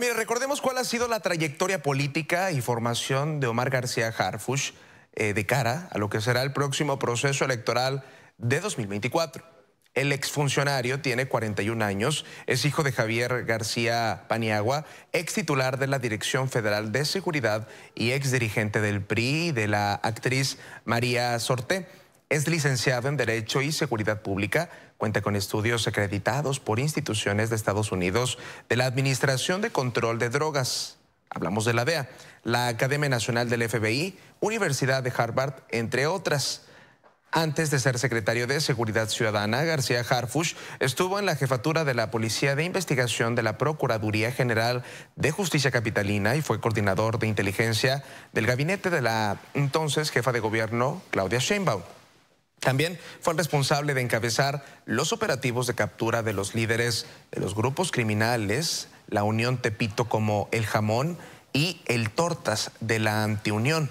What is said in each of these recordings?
mire, recordemos cuál ha sido la trayectoria política y formación de Omar García Harfush eh, de cara a lo que será el próximo proceso electoral de 2024. El exfuncionario tiene 41 años, es hijo de Javier García Paniagua, ex titular de la Dirección Federal de Seguridad y ex dirigente del PRI y de la actriz María Sorté. Es licenciado en Derecho y Seguridad Pública, cuenta con estudios acreditados por instituciones de Estados Unidos de la Administración de Control de Drogas. Hablamos de la DEA, la Academia Nacional del FBI, Universidad de Harvard, entre otras. Antes de ser secretario de Seguridad Ciudadana, García Harfush estuvo en la jefatura de la Policía de Investigación de la Procuraduría General de Justicia Capitalina y fue coordinador de inteligencia del gabinete de la entonces jefa de gobierno, Claudia Sheinbaum. También fue el responsable de encabezar los operativos de captura de los líderes de los grupos criminales, la Unión Tepito como El Jamón y El Tortas de la Antiunión.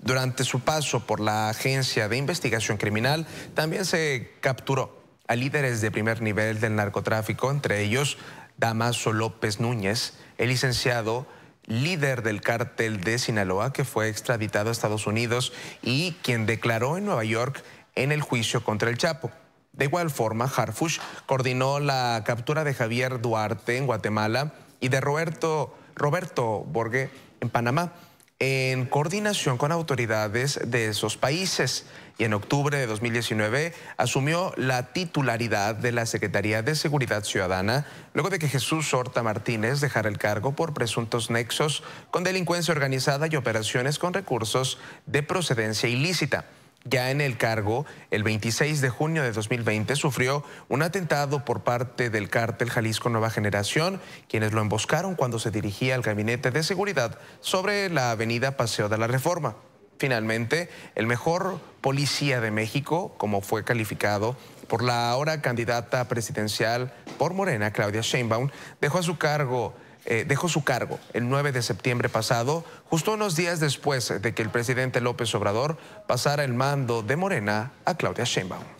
Durante su paso por la Agencia de Investigación Criminal, también se capturó a líderes de primer nivel del narcotráfico, entre ellos Damaso López Núñez, el licenciado líder del cártel de Sinaloa, que fue extraditado a Estados Unidos y quien declaró en Nueva York en el juicio contra el Chapo. De igual forma, Harfush coordinó la captura de Javier Duarte en Guatemala y de Roberto, Roberto en Panamá, en coordinación con autoridades de esos países. Y en octubre de 2019 asumió la titularidad de la Secretaría de Seguridad Ciudadana, luego de que Jesús Horta Martínez dejara el cargo por presuntos nexos con delincuencia organizada y operaciones con recursos de procedencia ilícita. Ya en el cargo, el 26 de junio de 2020 sufrió un atentado por parte del cártel Jalisco Nueva Generación, quienes lo emboscaron cuando se dirigía al gabinete de seguridad sobre la avenida Paseo de la Reforma. Finalmente, el mejor policía de México, como fue calificado por la ahora candidata presidencial por Morena, Claudia Sheinbaum, dejó a su cargo eh, dejó su cargo el 9 de septiembre pasado, justo unos días después de que el presidente López Obrador pasara el mando de Morena a Claudia Sheinbaum.